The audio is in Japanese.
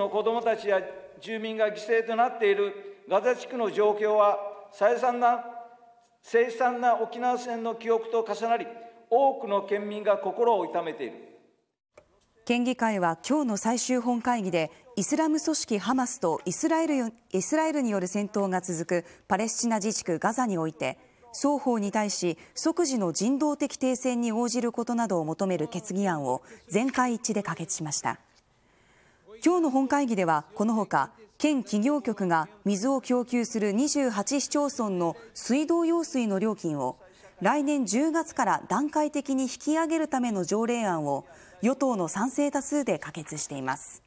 の子どもたちや住民が犠牲となっているガザ地区の状況は凄惨な凄惨な沖縄戦の記憶と重なり多くの県民が心を痛めている県議会は今日の最終本会議でイスラム組織ハマスとイスラエルイスラエルによる戦闘が続くパレスチナ自治区ガザにおいて双方に対し即時の人道的停戦に応じることなどを求める決議案を全会一致で可決しました。今日の本会議ではこのほか県企業局が水を供給する28市町村の水道用水の料金を来年10月から段階的に引き上げるための条例案を与党の賛成多数で可決しています。